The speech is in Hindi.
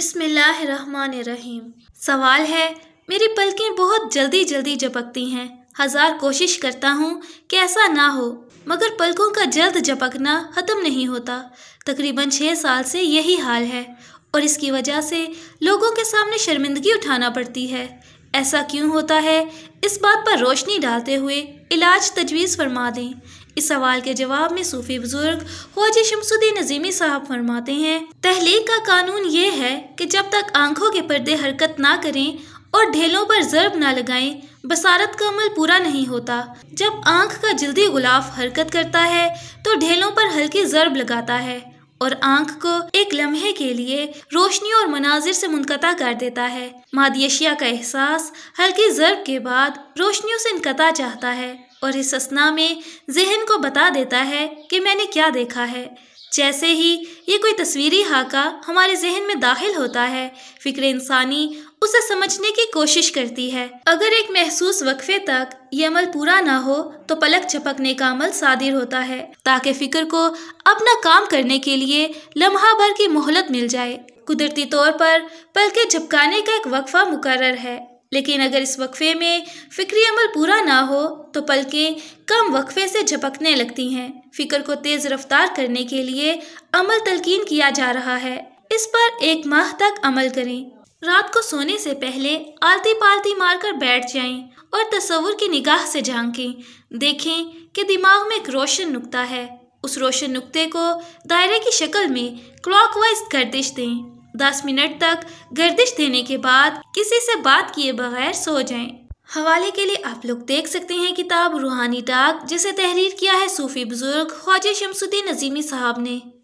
बिसमीम सवाल है मेरी पलकें बहुत जल्दी जल्दी झपकती हैं हज़ार कोशिश करता हूँ कि ऐसा ना हो मगर पलकों का जल्द झपकना ख़त्म नहीं होता तकरीबन छः साल से यही हाल है और इसकी वजह से लोगों के सामने शर्मिंदगी उठाना पड़ती है ऐसा क्यों होता है इस बात पर रोशनी डालते हुए इलाज तजवीज़ फरमा दें इस सवाल के जवाब में सूफी बुजुर्ग होजी शमसुद्दीन नजीमी साहब फरमाते हैं तहलीक का कानून ये है कि जब तक आंखों के पर्दे हरकत ना करें और ढेलों पर जरब ना लगाएं बसारत का अमल पूरा नहीं होता जब आंख का जल्दी गुलाफ हरकत करता है तो ढेलों पर हल्की जरब लगाता है और आंख को एक लम्हे के लिए रोशनी और मनाजिर से मुनकता कर देता है मादियशिया का एहसास हल्की जर्ब के बाद रोशनियों से इनकता चाहता है और इस असना में जहन को बता देता है कि मैंने क्या देखा है जैसे ही ये कोई तस्वीरी हाका हमारे जहन में दाखिल होता है फ़िक्र इंसानी उसे समझने की कोशिश करती है अगर एक महसूस वक्फे तक ये अमल पूरा ना हो तो पलक झपकने का अमल सादिर होता है ताकि फिक्र को अपना काम करने के लिए लम्हा भर की मोहलत मिल जाए कुदरती तौर पर पल के झपकाने का एक वक्फा मुकर है लेकिन अगर इस वक्फे में फ़िक्री अमल पूरा ना हो तो पलकें कम वक्फे से झपकने लगती हैं फ़िक्र को तेज़ रफ्तार करने के लिए अमल तलकीन किया जा रहा है इस पर एक माह तक अमल करें रात को सोने से पहले आलती पालती मारकर बैठ जाएं और तस्वुर की निगाह से झांकें देखें कि दिमाग में एक रोशन नुकता है उस रोशन नुकते को दायरे की शक्ल में क्लॉकवाइज गर्दिश दें दस मिनट तक गर्दिश देने के बाद किसी से बात किए बगैर सो जाएं। हवाले के लिए आप लोग देख सकते हैं किताब रूहानी डाक जिसे तहरीर किया है सूफी बुजुर्ग ख्वाजा शमसुद्दीन नजीमी साहब ने